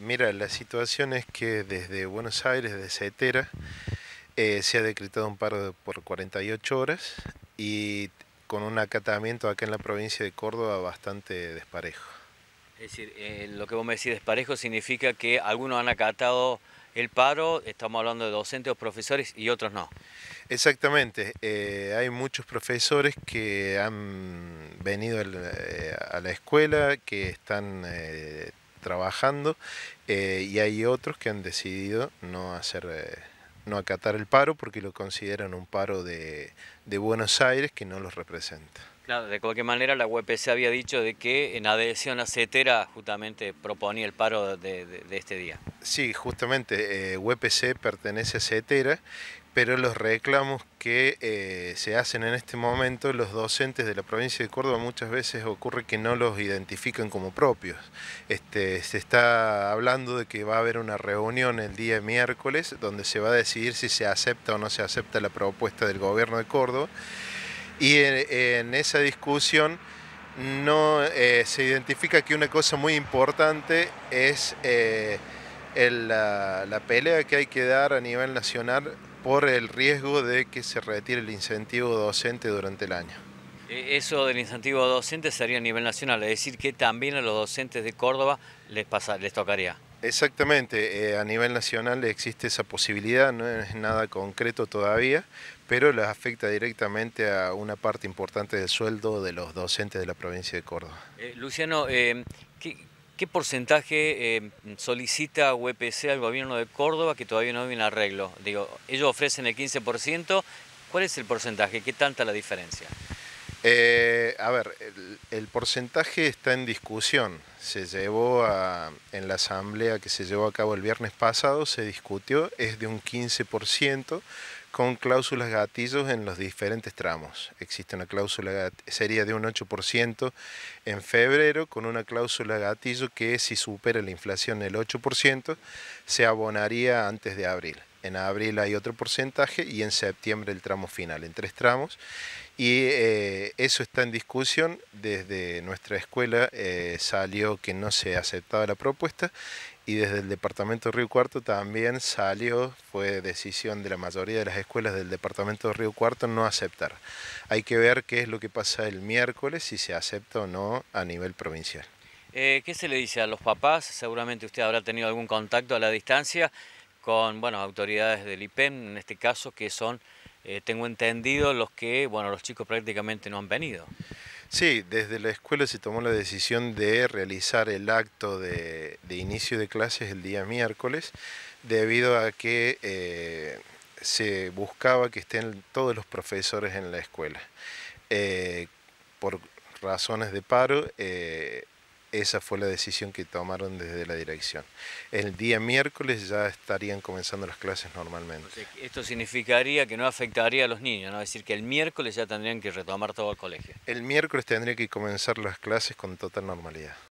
mira, la situación es que desde Buenos Aires, desde Saetera, eh, se ha decretado un paro por 48 horas y con un acatamiento acá en la provincia de Córdoba bastante desparejo. Es decir, eh, lo que vos me decís desparejo significa que algunos han acatado el paro, estamos hablando de docentes o profesores y otros no. Exactamente, eh, hay muchos profesores que han venido a la escuela, que están trabajando eh, y hay otros que han decidido no hacer eh, no acatar el paro porque lo consideran un paro de, de, Buenos Aires que no los representa. Claro, de cualquier manera la UPC e había dicho de que en adhesión a CETERA justamente proponía el paro de, este día. Sí, justamente eh, e pertenece a CETERA pero los reclamos que eh, se hacen en este momento, los docentes de la provincia de Córdoba muchas veces ocurre que no los identifican como propios. Este, se está hablando de que va a haber una reunión el día miércoles donde se va a decidir si se acepta o no se acepta la propuesta del gobierno de Córdoba. Y eh, en, esa discusión no eh, se identifica que una cosa muy importante es la pelea que hay que dar a nivel nacional por el riesgo de que se retire el incentivo docente durante el año. E, eso del incentivo docente sería a nivel nacional, es decir, que también a los docentes de Córdoba les, les tocaría. Exactamente, eh, a nivel nacional existe esa posibilidad, no es nada concreto todavía, pero les afecta directamente a una parte importante del sueldo de los docentes de la provincia de Córdoba. Eh, Luciano, eh, ¿Qué porcentaje em, solicita UPC e al gobierno de Córdoba que todavía no hay un arreglo? Digo, ellos ofrecen el 15%, ¿cuál es el porcentaje? ¿Qué tanta la diferencia? Eh, a ver, el, porcentaje está en discusión. Se llevó a, en la asamblea que se llevó a cabo el viernes pasado, se discutió, es de un 15% con cláusulas gatillos en los diferentes tramos. Existe una cláusula, sería de un 8% en febrero, con una cláusula gatillo que si supera la inflación el 8%, se abonaría antes de abril en abril hay otro porcentaje y en septiembre el tramo final, en tres tramos. Y eh, eso está en discusión. Desde nuestra escuela eh, salió que no se aceptaba la propuesta y desde el departamento de Río Cuarto también salió, fue decisión de la mayoría de las escuelas del departamento de Río Cuarto no aceptar. Hay que ver qué es lo que pasa el miércoles, si se acepta o no a nivel provincial. Eh, ¿Qué se le dice a los papás? Seguramente usted habrá tenido algún contacto a la distancia con bueno, autoridades del IPEM, en este caso, que son, eh, tengo entendido, los que, bueno, los chicos prácticamente no han venido. Sí, desde la escuela se tomó la decisión de realizar el acto de, inicio de clases el día miércoles, debido a que eh, se buscaba que estén todos los profesores en la escuela. Eh, por razones de paro, esa fue la decisión que tomaron desde la dirección. El día miércoles ya estarían comenzando las clases normalmente. esto significaría que no afectaría a los niños, ¿no? Es decir, que el miércoles ya tendrían que retomar todo el colegio. El miércoles tendría que comenzar las clases con total normalidad.